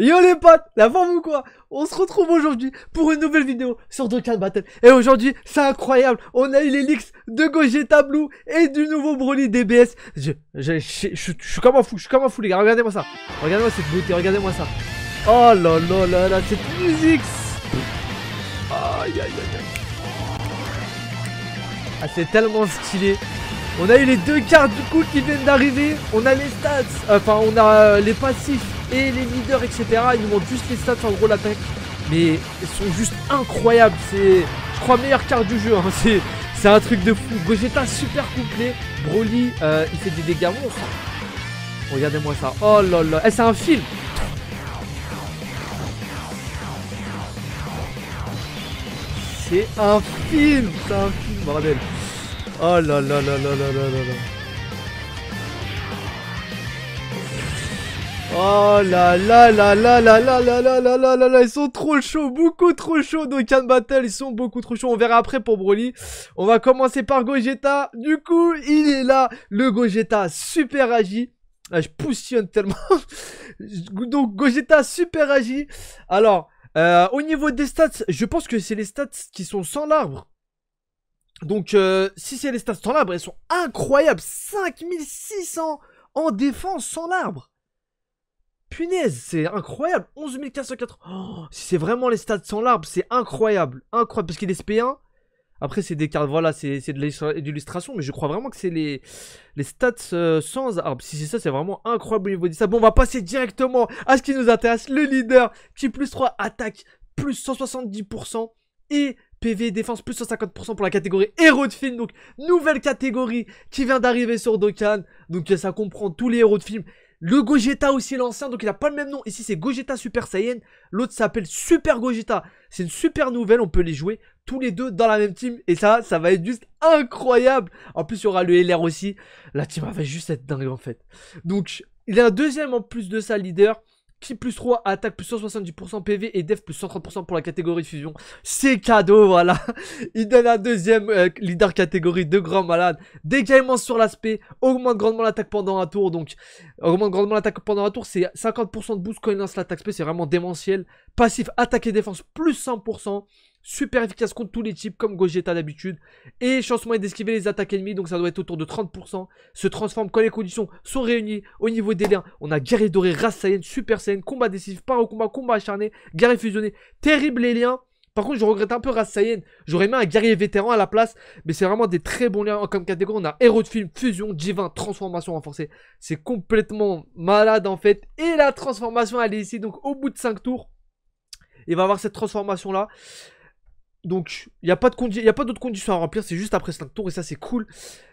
Yo les potes, la forme ou quoi On se retrouve aujourd'hui pour une nouvelle vidéo sur Dokkan Battle. Et aujourd'hui, c'est incroyable, on a eu l'élix de Gogeta Blue et du nouveau Broly DBS. Je, suis comme un fou, je suis comme un fou les gars, regardez-moi ça. Regardez-moi cette beauté, regardez-moi ça. Oh là là là là, cette musique Aïe aïe aïe aïe. Ah c'est tellement stylé. On a eu les deux cartes du coup qui viennent d'arriver. On a les stats, enfin on a euh, les passifs et les leaders, etc. Ils nous montrent juste les stats, en gros, l'attaque. Mais ils sont juste incroyables. C'est, je crois, meilleure carte du jeu. Hein. C'est, un truc de fou. Gogeta, super complet. Broly, euh, il fait des dégâts monstres. Regardez-moi ça. Oh là là. Eh, c'est un film. C'est un film. C'est un film, bordel. Oh là là là là là là là là. Oh là là là là là là là là là là là là Ils sont trop chauds, beaucoup trop chauds un Battle, ils sont beaucoup trop chauds, on verra après pour Broly. On va commencer par Gogeta, du coup il est là, le Gogeta super agi. Là, je poussionne tellement. Donc Gogeta super agi. Alors, euh, au niveau des stats, je pense que c'est les stats qui sont sans l'arbre. Donc, euh, si c'est les stats sans l'arbre, elles sont incroyables. 5600 en défense sans l'arbre. Punaise, c'est incroyable. 11 Si Si c'est vraiment les stats sans l'arbre, c'est incroyable. Incroyable, parce qu'il est SP1. Après, c'est des cartes, voilà, c'est de l'illustration, mais je crois vraiment que c'est les, les stats euh, sans arbre. Si c'est ça, c'est vraiment incroyable au niveau ça. Bon, on va passer directement à ce qui nous intéresse, le leader, qui plus 3 attaque, plus 170%, et PV défense plus 150% pour la catégorie héros de film. Donc, nouvelle catégorie qui vient d'arriver sur Dokkan. Donc, ça comprend tous les héros de film. Le Gogeta aussi l'ancien, donc il n'a pas le même nom. Ici c'est Gogeta Super Saiyan, l'autre s'appelle Super Gogeta. C'est une super nouvelle, on peut les jouer tous les deux dans la même team. Et ça, ça va être juste incroyable. En plus il y aura le LR aussi. La team va juste être dingue en fait. Donc il y a un deuxième en plus de ça leader. Qui plus 3, attaque plus 170% PV et def plus 130% pour la catégorie fusion. C'est cadeau, voilà. Il donne un deuxième euh, leader catégorie de grand malade. Dégâts sur l'aspect, augmente grandement l'attaque pendant un tour. Donc, augmente grandement l'attaque pendant un tour, c'est 50% de boost quand il lance l'attaque spé, c'est vraiment démentiel. Passif, attaque et défense plus 100%. Super efficace contre tous les types comme Gogeta d'habitude. Et chance moyenne d'esquiver les attaques ennemies, donc ça doit être autour de 30%. Se transforme quand les conditions sont réunies au niveau des liens. On a guerrier doré, race super scène combat décisif, par au combat, combat acharné, guerrier fusionné. Terrible les liens. Par contre, je regrette un peu race J'aurais aimé un guerrier vétéran à la place, mais c'est vraiment des très bons liens comme catégorie. On a héros de film, fusion, divin, transformation renforcée. C'est complètement malade en fait. Et la transformation, elle est ici, donc au bout de 5 tours. Il va avoir cette transformation là. Donc, il n'y a pas d'autres conditions à remplir, c'est juste après 5 tours et ça c'est cool.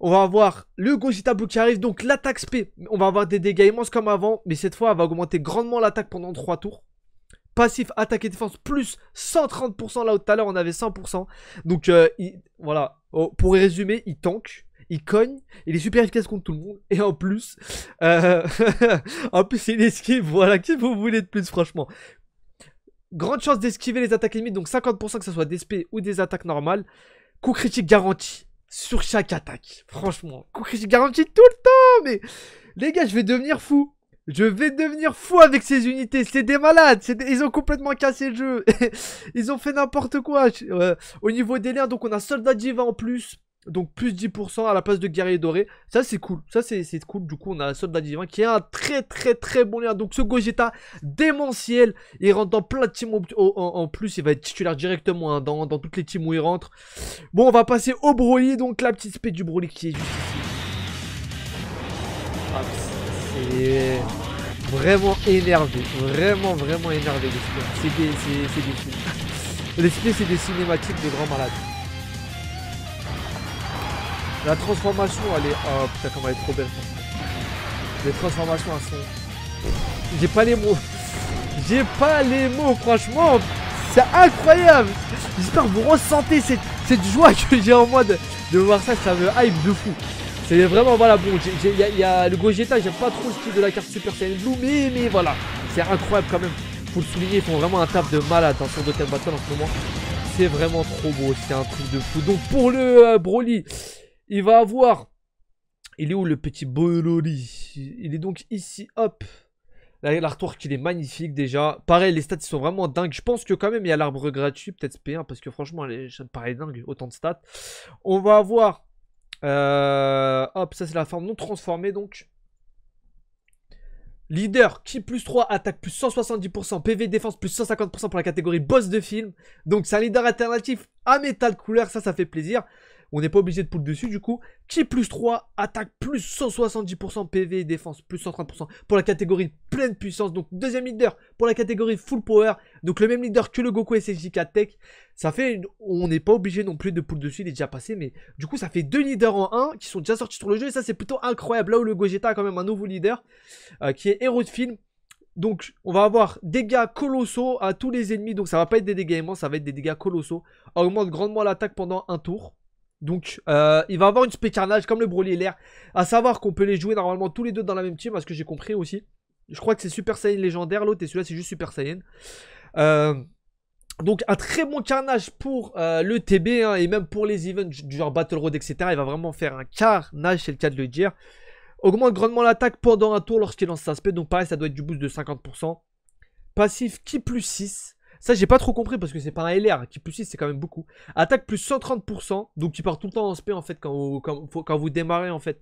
On va avoir le Gogeta Blue qui arrive, donc l'attaque SP. On va avoir des dégâts immenses comme avant, mais cette fois elle va augmenter grandement l'attaque pendant 3 tours. Passif, attaque et défense, plus 130%, là où tout à l'heure on avait 100%. Donc euh, voilà, oh, pour résumer, il tank, il cogne, il est super efficace contre tout le monde, et en plus, euh, en plus il esquive, voilà, qui vous voulez de plus franchement Grande chance d'esquiver les attaques limites, donc 50% que ce soit des SP ou des attaques normales. Coup critique garanti sur chaque attaque. Franchement, coup critique garanti tout le temps, mais... Les gars, je vais devenir fou. Je vais devenir fou avec ces unités. C'est des malades. Ils ont complètement cassé le jeu. Ils ont fait n'importe quoi. Euh, au niveau des liens, donc on a Soldat Diva en plus. Donc plus 10% à la place de guerrier doré. Ça c'est cool. Ça c'est cool. Du coup on a la soldat divin qui est un très très très bon lien. Donc ce Gogeta démentiel. Il rentre dans plein de teams en, plus. Il va être titulaire directement hein, dans, toutes les teams où il rentre. Bon on va passer au Broly. Donc la petite spé du Broly qui est juste ici. Ah, c'est vraiment énervé. Vraiment vraiment énervé. C'est des, films. Les c'est des cinématiques de grands malades. La transformation, elle est... Oh putain, elle est trop belle. Les transformations, elles sont... J'ai pas les mots. J'ai pas les mots, franchement. C'est incroyable. J'espère que vous ressentez cette, joie que j'ai en moi de, voir ça. Ça me hype de fou. C'est vraiment, voilà, bon, il y, a le Gogeta, j'aime pas trop le style de la carte Super Saiyan Blue, mais, mais voilà, c'est incroyable quand même. Faut le souligner, ils font vraiment un taf de malade hein, sur Dokkan Battle en ce moment. C'est vraiment trop beau, c'est un truc de fou. Donc pour le euh, Broly, il va avoir... Il est où le petit Bololi Il est donc ici, hop. Là, l'artwork, il est magnifique déjà. Pareil, les stats, sont vraiment dingues. Je pense que quand même, il y a l'arbre gratuit, peut-être P1, parce que franchement, les... ça me paraît dingue, autant de stats. On va avoir... Euh, hop, ça c'est la forme non transformée, donc... Leader, qui plus 3, attaque plus 170%, PV défense plus 150% pour la catégorie boss de film. Donc c'est un leader alternatif à métal couleur, ça ça fait plaisir. On n'est pas obligé de pull dessus, du coup. Qui plus 3, attaque plus 170% PV et défense, plus 130% pour la catégorie pleine puissance. Donc, deuxième leader pour la catégorie full power. Donc, le même leader que le Goku CJ4 Tech. Ça fait, on n'est pas obligé non plus de poule dessus, il est déjà passé. Mais du coup, ça fait deux leaders en un qui sont déjà sortis sur le jeu. Et ça, c'est plutôt incroyable. Là où le Gogeta a quand même un nouveau leader euh, qui est héros de film. Donc, on va avoir dégâts colossaux à tous les ennemis. Donc, ça va pas être des dégâts aimants ça va être des dégâts colossaux. Augmente grandement l'attaque pendant un tour. Donc, euh, il va avoir une spé carnage comme le Broly et l'air. À savoir qu'on peut les jouer normalement tous les deux dans la même team, parce ce que j'ai compris aussi. Je crois que c'est Super Saiyan légendaire, l'autre, et celui-là, c'est juste Super Saiyan. Euh, donc, un très bon carnage pour euh, le TB, hein, et même pour les events du genre Battle Road, etc. Il va vraiment faire un carnage, c'est le cas de le dire. Augmente grandement l'attaque pendant un tour lorsqu'il lance sa spé. Donc, pareil, ça doit être du boost de 50%. Passif qui plus 6. Ça, j'ai pas trop compris parce que c'est pas un LR qui plus 6, c'est quand même beaucoup. Attaque plus 130%, donc il part tout le temps en SP en fait quand vous, quand, vous démarrez en fait.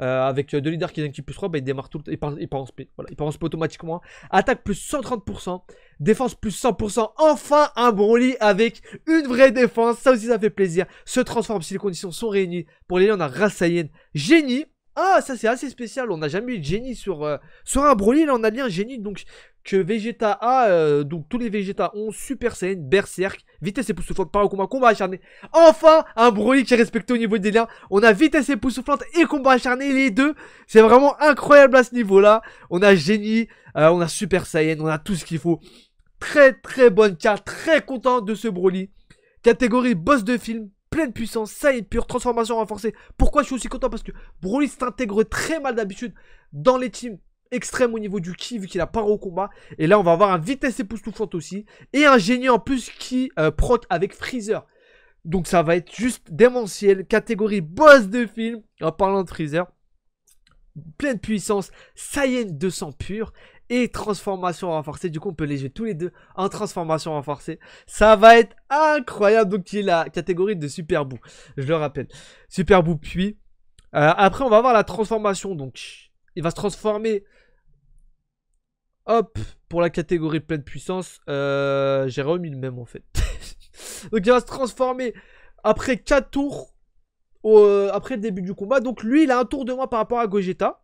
Euh, avec euh, deux leaders qui un qui plus 3, bah, il démarre tout le il part, il part en SP. il part en automatiquement. Attaque plus 130%, défense plus 100%. Enfin un Broly avec une vraie défense, ça aussi ça fait plaisir. Se transforme si les conditions sont réunies. Pour les on a Rassayen, génie. Ah, ça c'est assez spécial, on n'a jamais eu de génie sur, euh, sur un Broly, là on a bien un génie, donc que Vegeta a, euh, donc tous les Vegeta ont Super Saiyan, Berserk, Vitesse époustouflante, par combat, combat acharné. Enfin, un Broly qui est respecté au niveau des liens. On a Vitesse Soufflante et combat acharné, les deux. C'est vraiment incroyable à ce niveau-là. On a Génie, euh, on a Super Saiyan, on a tout ce qu'il faut. Très très bonne carte, très content de ce Broly. Catégorie boss de film, pleine puissance, Saiyan pure, transformation renforcée. Pourquoi je suis aussi content Parce que Broly s'intègre très mal d'habitude dans les teams extrême au niveau du ki vu qu'il a pas au combat. Et là, on va avoir un vitesse époustouflante aussi. Et un génie en plus qui euh, proc avec Freezer. Donc ça va être juste démentiel. Catégorie boss de film. En parlant de Freezer. Pleine puissance. Saiyan 200 pur. Et transformation renforcée. Du coup, on peut les jouer tous les deux en transformation renforcée. Ça va être incroyable. Donc, il est la catégorie de Super Je le rappelle. Super puis. Euh, après, on va avoir la transformation. Donc, il va se transformer Hop, pour la catégorie pleine puissance, euh, j'ai remis le même en fait. donc il va se transformer après 4 tours, euh, après le début du combat. Donc lui, il a un tour de moins par rapport à Gogeta.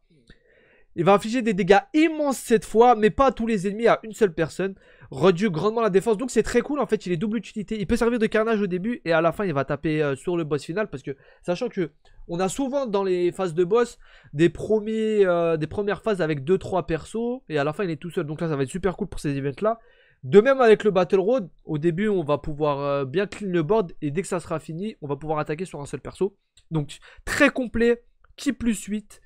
Il va infliger des dégâts immenses cette fois, mais pas à tous les ennemis, à une seule personne. Réduit grandement la défense, donc c'est très cool. En fait, il est double utilité. Il peut servir de carnage au début et à la fin, il va taper euh, sur le boss final. Parce que, sachant que on a souvent dans les phases de boss des, premiers, euh, des premières phases avec 2-3 persos et à la fin, il est tout seul. Donc là, ça va être super cool pour ces events-là. De même avec le Battle Road, au début on va pouvoir euh, bien clean le board et dès que ça sera fini, on va pouvoir attaquer sur un seul perso. Donc très complet, qui plus 8.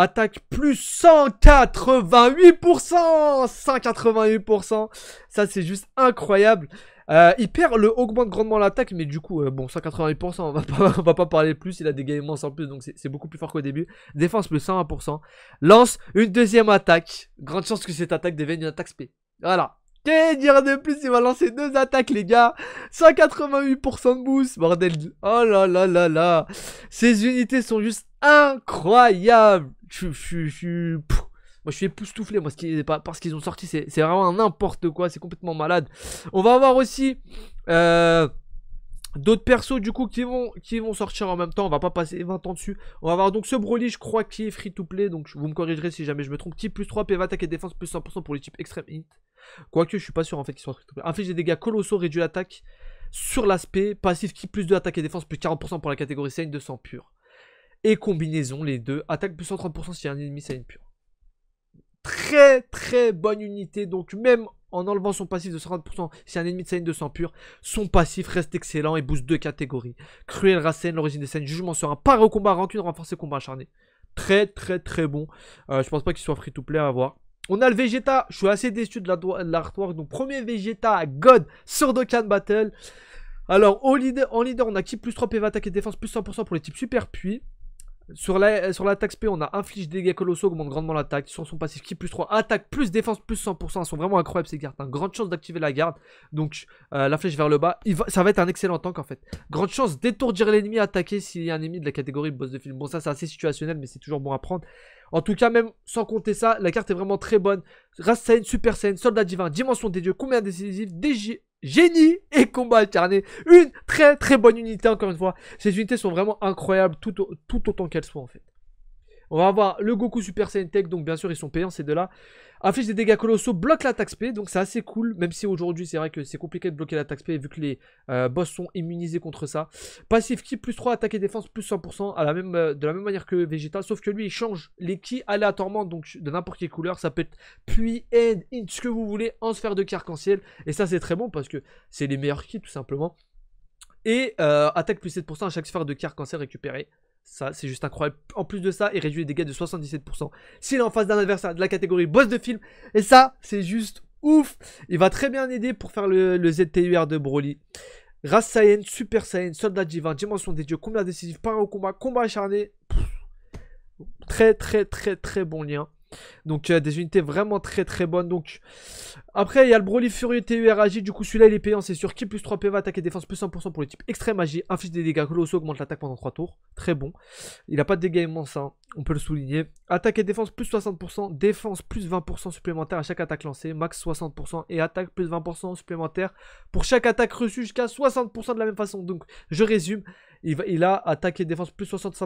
Attaque plus 188% 188% Ça, c'est juste incroyable. Euh, il perd le augmente grandement l'attaque, mais du coup, euh, bon, 188%, on va, pas, on va pas parler plus. Il a des gains en plus, donc c'est beaucoup plus fort qu'au début. Défense plus 101%. Lance une deuxième attaque. Grande chance que cette attaque devienne une attaque sp. Voilà. Qu'est-ce Qu'est-ce dire de plus Il va lancer deux attaques, les gars. 188% de boost, bordel. Oh là là là là. Ces unités sont juste incroyable. Je, moi, je suis époustouflé, moi, parce qu'ils ont sorti. C'est vraiment n'importe quoi. C'est complètement malade. On va avoir aussi. Euh, d'autres persos du coup qui vont, qui vont sortir en même temps, on va pas passer 20 ans dessus. On va avoir donc ce Broly, je crois, qui est free to play, donc vous me corrigerez si jamais je me trompe. Type plus 3, PV attaque et défense plus 100% pour les types extrême hit. Quoique je suis pas sûr en fait qu'ils soit free to play. Inflige des dégâts colossaux, réduit l'attaque sur l'aspect. Passif qui plus 2 attaque et défense plus 40% pour la catégorie saigne de sang pur et combinaison, les deux. Attaque plus 130% si un ennemi c'est une pure. Très très bonne unité, donc même en enlevant son passif de 130%, si un ennemi de de 200 pur, son passif reste excellent et boost deux catégories. Cruel Racine, l'origine des scènes. jugement sur un par au combat rancune, renforcé combat acharné. Très très très bon. Euh, je pense pas qu'il soit free to play à avoir On a le Vegeta, je suis assez déçu de l'artwork. Donc premier Vegeta, God, sur Dokkan Battle. Alors en leader, en leader on a qui plus 3 PV attaque et défense, plus 100% pour les types super puits sur la, sur taxe P, on a inflige dégâts colossaux, augmente grandement l'attaque. Sur son passif, qui plus 3, attaque plus défense plus 100%. Elles sont vraiment incroyables ces cartes. Hein. Grande chance d'activer la garde. Donc euh, la flèche vers le bas, ça va être un excellent tank en fait. Grande chance d'étourdir l'ennemi, attaquer s'il y a un ennemi de la catégorie boss de film. Bon, ça c'est assez situationnel, mais c'est toujours bon à prendre. En tout cas, même sans compter ça, la carte est vraiment très bonne. Race une Super scène Soldat Divin, Dimension des Dieux, combien décisif, DG, Génie et combat alterné. Une très très bonne unité encore une fois. Ces unités sont vraiment incroyables tout, tout autant qu'elles soient en fait. On va avoir le Goku Super Saiyan Tech, donc bien sûr ils sont payants ces deux-là. Affiche des dégâts colossaux, bloque la taxe donc c'est assez cool, même si aujourd'hui c'est vrai que c'est compliqué de bloquer la taxe vu que les euh, boss sont immunisés contre ça. Passif ki, plus 3 attaque et défense, plus 100%, à la même, euh, de la même manière que Vegeta, sauf que lui il change les ki aléatoirement, donc de n'importe quelle couleur, ça peut être pluie, in ce que vous voulez, en sphère de ki en ciel et ça c'est très bon parce que c'est les meilleurs ki tout simplement. Et euh, attaque plus 7% à chaque sphère de ki en ciel récupérée. Ça, c'est juste incroyable. En plus de ça, il réduit les dégâts de 77%. S'il est en face d'un adversaire de la catégorie boss de film, et ça, c'est juste ouf. Il va très bien aider pour faire le, ZTUR de Broly. Race Saiyan, Super Saiyan, Soldat Divin, Dimension des Dieux, combat décisif, par au combat, combat acharné. très, très, très, très bon lien. Donc des unités vraiment très très bonnes. Donc après il y a le Broly Furieux TUR Du coup celui-là il est payant, c'est sûr. Qui plus 3 PV, attaque et défense plus 100% pour les types extrême Agi. Inflige des dégâts colossaux, augmente l'attaque pendant 3 tours. Très bon. Il n'a pas de dégâts ça hein. on peut le souligner. Attaque et défense plus 60%, défense plus 20% supplémentaire à chaque attaque lancée, max 60% et attaque plus 20% supplémentaire pour chaque attaque reçue jusqu'à 60% de la même façon. Donc je résume, il, va, il a attaque et défense plus 60,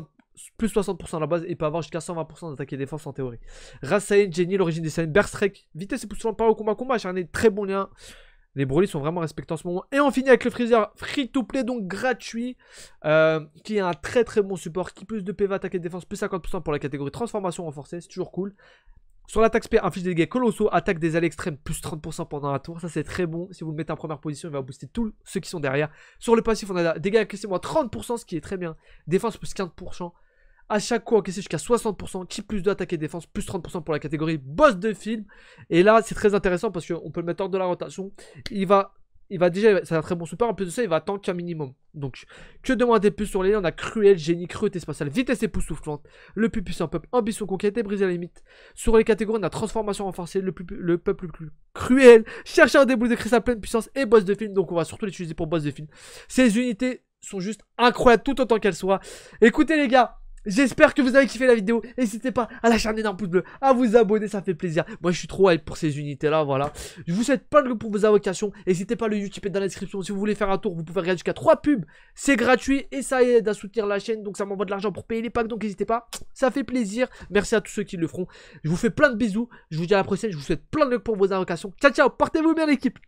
plus 60% à la base et peut avoir jusqu'à 120% d'attaque et défense en théorie. Race génie Jenny, l'origine des scènes. Berserk, vitesse et poussement par au combat combat, un très bon lien. Les Broly sont vraiment respectés en ce moment. Et on finit avec le Freezer free to play, donc gratuit, euh, qui est un très très bon support, qui plus de PV, attaque et défense, plus 50% pour la catégorie transformation renforcée, c'est toujours cool. Sur l'attaque SP, inflige des dégâts colossaux, attaque des allées extrêmes, plus 30% pendant un tour. Ça, c'est très bon. Si vous le mettez en première position, il va booster tous ceux qui sont derrière. Sur le passif, on a dégâts C'est moi 30%, ce qui est très bien. Défense, plus 15% à chaque coup encaissé jusqu'à 60%, qui plus de attaque et défense, plus 30% pour la catégorie boss de film. Et là, c'est très intéressant parce qu'on peut le mettre hors de la rotation. Il va, il va déjà, c'est un très bon support en plus de ça, il va tank un minimum. Donc, que demander plus sur les liens On a Cruel, Génie, Cruauté Spatiale, Vitesse Époustouflante, Le plus puissant peuple, Ambition Conquête et Briser la limite. Sur les catégories, on a Transformation renforcée, Le, le peuple le plus cruel, Chercheur un début de cristal pleine puissance et Boss de film. Donc, on va surtout l'utiliser pour Boss de film. Ces unités sont juste incroyables tout autant qu'elles soient. Écoutez, les gars J'espère que vous avez kiffé la vidéo. N'hésitez pas à lâcher un énorme pouce bleu, à vous abonner, ça fait plaisir. Moi, je suis trop hype pour ces unités-là, voilà. Je vous souhaite plein de pour vos invocations. N'hésitez pas, le YouTube est dans la description. Si vous voulez faire un tour, vous pouvez regarder jusqu'à 3 pubs. C'est gratuit et ça aide à soutenir la chaîne. Donc, ça m'envoie de l'argent pour payer les packs. Donc, n'hésitez pas. Ça fait plaisir. Merci à tous ceux qui le feront. Je vous fais plein de bisous. Je vous dis à la prochaine. Je vous souhaite plein de pour vos invocations. Ciao, ciao. Portez-vous bien, l'équipe.